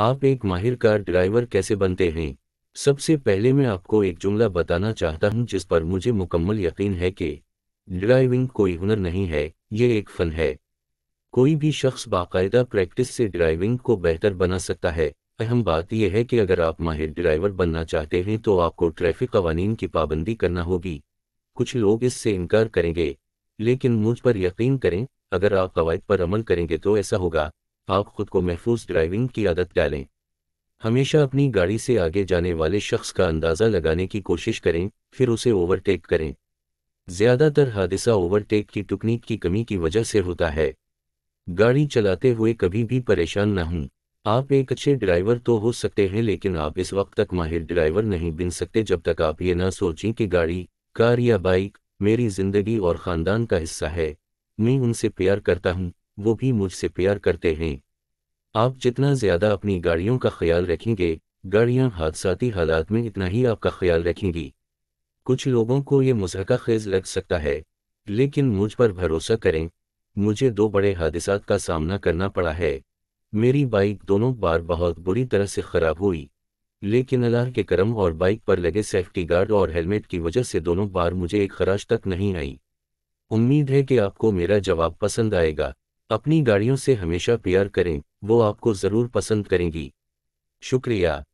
आप एक माहिर कार ड्राइवर कैसे बनते हैं सबसे पहले मैं आपको एक जुमला बताना चाहता हूं जिस पर मुझे मुकम्मल यकीन है कि ड्राइविंग कोई हुनर नहीं है ये एक फ़न है कोई भी शख्स बाकायदा प्रैक्टिस से ड्राइविंग को बेहतर बना सकता है अहम बात यह है कि अगर आप माहिर ड्राइवर बनना चाहते हैं तो आपको ट्रैफिक कवानीन की पाबंदी करना होगी कुछ लोग इससे इनकार करेंगे लेकिन मुझ पर यकीन करें अगर आप कवायद पर अमल करेंगे तो ऐसा होगा आप खुद को महफूज ड्राइविंग की आदत डालें हमेशा अपनी गाड़ी से आगे जाने वाले शख्स का अंदाज़ा लगाने की कोशिश करें फिर उसे ओवरटेक करें ज़्यादातर हादसा ओवरटेक की टुकनीक की कमी की वजह से होता है गाड़ी चलाते हुए कभी भी परेशान न हों आप एक अच्छे ड्राइवर तो हो सकते हैं लेकिन आप इस वक्त तक माहिर ड्राइवर नहीं बन सकते जब तक आप ये ना सोचें कि गाड़ी कार या बाइक मेरी जिंदगी और ख़ानदान का हिस्सा है मैं उनसे प्यार करता हूँ वो भी मुझसे प्यार करते हैं आप जितना ज्यादा अपनी गाड़ियों का ख्याल रखेंगे गाड़ियां हादसाती हालात में इतना ही आपका ख्याल रखेंगी कुछ लोगों को ये मुजहका खेज लग सकता है लेकिन मुझ पर भरोसा करें मुझे दो बड़े हादसा का सामना करना पड़ा है मेरी बाइक दोनों बार बहुत बुरी तरह से खराब हुई लेकिन अलार के क्रम और बाइक पर लगे सेफ्टी गार्ड और हेलमेट की वजह से दोनों बार मुझे एक खराश तक नहीं आई उम्मीद है कि आपको मेरा जवाब पसंद आएगा अपनी गाड़ियों से हमेशा प्यार करें वो आपको ज़रूर पसंद करेंगी शुक्रिया